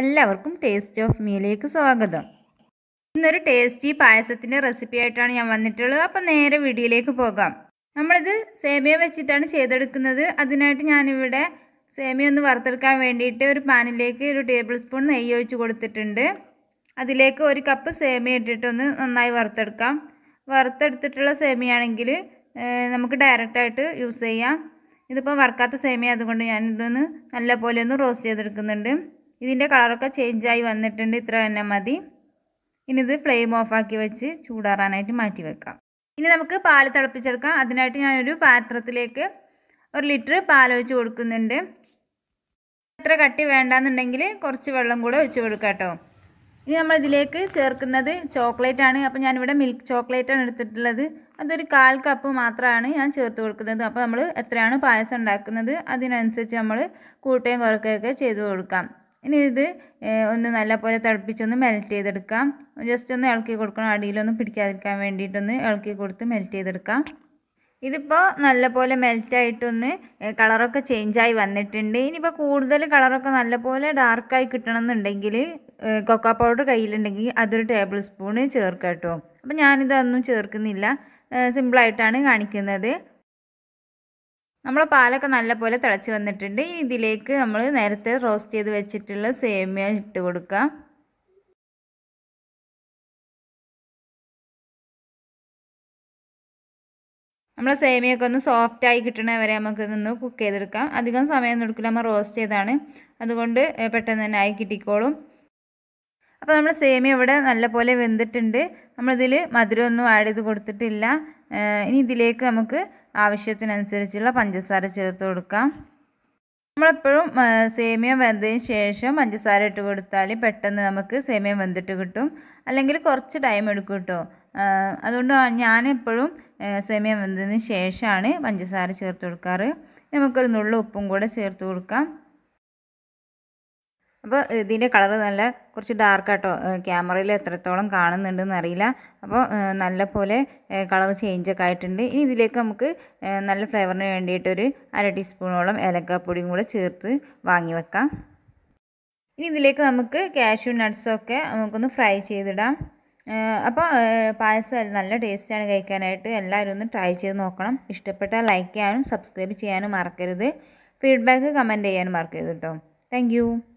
എല്ലാവർക്കും taste of മീലേക്ക് സ്വാഗതം ഇന്നൊരു ടേസ്റ്റി പായസത്തിൻ്റെ റെസിപ്പി ആയിട്ടാണ് ഞാൻ വന്നിട്ടുള്ളത് അപ്പോൾ നേരെ വീഡിയോയിലേക്ക് പോകാം നമ്മളിത് സേമിയ വെച്ചിട്ടാണ് ചെയ്തെടുക്കുന്നത് അതിനായിട്ട് ഞാനിവിടെ സേമിയ ഒന്ന് വറുത്തെടുക്കാൻ വേണ്ടിയിട്ട് ഒരു പാനിലേക്ക് ഒരു ടേബിൾ സ്പൂൺ നെയ്യ് ഒഴിച്ച് കൊടുത്തിട്ടുണ്ട് അതിലേക്ക് ഒരു കപ്പ് സേമിയ ഇട്ടിട്ടൊന്ന് നന്നായി വറുത്തെടുക്കാം വറുത്തെടുത്തിട്ടുള്ള സേമിയാണെങ്കിൽ നമുക്ക് ഡയറക്റ്റായിട്ട് യൂസ് ചെയ്യാം ഇതിപ്പോൾ വറുക്കാത്ത സേമിയ അതുകൊണ്ട് ഞാനിതൊന്ന് നല്ലപോലെ ഒന്ന് റോസ്റ്റ് ചെയ്തെടുക്കുന്നുണ്ട് ഇതിൻ്റെ കളറൊക്കെ ചേഞ്ചായി വന്നിട്ടുണ്ട് ഇത്ര തന്നെ മതി ഇനി ഇത് ഫ്ലെയിം ഓഫാക്കി വെച്ച് ചൂടാറാനായിട്ട് മാറ്റി വെക്കാം ഇനി നമുക്ക് പാൽ തിളപ്പിച്ചെടുക്കാം അതിനായിട്ട് ഞാനൊരു പാത്രത്തിലേക്ക് ഒരു ലിറ്റർ പാൽ ഒഴിച്ച് കൊടുക്കുന്നുണ്ട് എത്ര കട്ടി വേണ്ടാന്നുണ്ടെങ്കിൽ കുറച്ച് വെള്ളം കൂടെ ഒഴിച്ച് കൊടുക്കാം കേട്ടോ ഇനി നമ്മൾ ഇതിലേക്ക് ചേർക്കുന്നത് ചോക്ലേറ്റ് ആണ് അപ്പോൾ ഞാനിവിടെ മിൽക്ക് ചോക്ലേറ്റ് ആണ് എടുത്തിട്ടുള്ളത് അതൊരു കാൽ കപ്പ് മാത്രമാണ് ഞാൻ ചേർത്ത് കൊടുക്കുന്നത് അപ്പോൾ നമ്മൾ എത്രയാണ് പായസം ഉണ്ടാക്കുന്നത് അതിനനുസരിച്ച് നമ്മൾ കൂട്ടുകയും കുറക്കുകയൊക്കെ ചെയ്ത് കൊടുക്കാം ഇനി ഇത് ഒന്ന് നല്ലപോലെ തിളപ്പിച്ചൊന്ന് മെൽറ്റ് ചെയ്തെടുക്കാം ജസ്റ്റ് ഒന്ന് ഇളക്കി കൊടുക്കണം അടിയിലൊന്നും പിടിക്കാതിരിക്കാൻ വേണ്ടിയിട്ടൊന്ന് ഇളക്കി കൊടുത്ത് മെൽറ്റ് ചെയ്തെടുക്കാം ഇതിപ്പോൾ നല്ലപോലെ മെൽറ്റായിട്ടൊന്ന് കളറൊക്കെ ചേഞ്ചായി വന്നിട്ടുണ്ട് ഇനിയിപ്പോൾ കൂടുതൽ കളറൊക്കെ നല്ലപോലെ ഡാർക്കായി കിട്ടണമെന്നുണ്ടെങ്കിൽ കൊക്ക പൗഡർ കയ്യിലുണ്ടെങ്കിൽ അതൊരു ടേബിൾ സ്പൂണ് ചേർക്കാം കേട്ടോ അപ്പോൾ ഞാനിതൊന്നും ചേർക്കുന്നില്ല സിമ്പിളായിട്ടാണ് കാണിക്കുന്നത് നമ്മൾ പാലൊക്കെ നല്ലപോലെ തിളച്ച് വന്നിട്ടുണ്ട് ഇനി ഇതിലേക്ക് നമ്മൾ നേരത്തെ റോസ്റ്റ് ചെയ്ത് വെച്ചിട്ടുള്ള സേമിയ ഇട്ട് കൊടുക്കാം നമ്മൾ സേമിയൊക്കെ ഒന്ന് സോഫ്റ്റ് ആയി കിട്ടണ വരെ നമുക്ക് നിന്ന് കുക്ക് ചെയ്തെടുക്കാം അധികം സമയമൊന്നും എടുക്കില്ല നമ്മൾ റോസ്റ്റ് ചെയ്താണ് അതുകൊണ്ട് പെട്ടെന്ന് തന്നെ ആയി കിട്ടിക്കോളും അപ്പോൾ നമ്മൾ സേമിയ ഇവിടെ നല്ലപോലെ വെന്തിട്ടുണ്ട് നമ്മളിതിൽ മധുരമൊന്നും ആഡ് ചെയ്ത് കൊടുത്തിട്ടില്ല ഇനി ഇതിലേക്ക് നമുക്ക് ആവശ്യത്തിനനുസരിച്ചുള്ള പഞ്ചസാര ചേർത്ത് കൊടുക്കാം നമ്മളെപ്പോഴും സേമിയ വെന്തതിന് ശേഷം പഞ്ചസാര ഇട്ട് കൊടുത്താൽ പെട്ടെന്ന് നമുക്ക് സേമിയ വെന്തിട്ട് കിട്ടും അല്ലെങ്കിൽ കുറച്ച് ടൈം എടുക്കും കേട്ടോ അതുകൊണ്ട് ഞാനെപ്പോഴും സേമിയ വെന്തതിന് ശേഷമാണ് പഞ്ചസാര ചേർത്ത് കൊടുക്കാറ് നമുക്കൊരു നുള്ള ഉപ്പും കൂടെ ചേർത്ത് കൊടുക്കാം അപ്പോൾ ഇതിൻ്റെ കളർ നല്ല കുറച്ച് ഡാർക്ക് ആട്ടോ ക്യാമറയിൽ എത്രത്തോളം കാണുന്നുണ്ടെന്ന് അറിയില്ല അപ്പോൾ നല്ല പോലെ കളർ ചേഞ്ചൊക്കെ ആയിട്ടുണ്ട് ഇനി ഇതിലേക്ക് നമുക്ക് നല്ല ഫ്ലേവറിന് വേണ്ടിയിട്ടൊരു അര ടീസ്പൂണോളം ഏലക്കാപ്പൊടിയും കൂടെ ചേർത്ത് വാങ്ങി വെക്കാം ഇനി ഇതിലേക്ക് നമുക്ക് കാഷ്യൂ നട്ട്സൊക്കെ നമുക്കൊന്ന് ഫ്രൈ ചെയ്തിടാം അപ്പോൾ പായസം നല്ല ടേസ്റ്റാണ് കഴിക്കാനായിട്ട് എല്ലാവരും ഒന്ന് ട്രൈ ചെയ്ത് നോക്കണം ഇഷ്ടപ്പെട്ടാൽ ലൈക്ക് ചെയ്യാനും സബ്സ്ക്രൈബ് ചെയ്യാനും മറക്കരുത് ഫീഡ്ബാക്ക് കമൻറ്റ് ചെയ്യാനും മറക്കരുത് കേട്ടോ താങ്ക്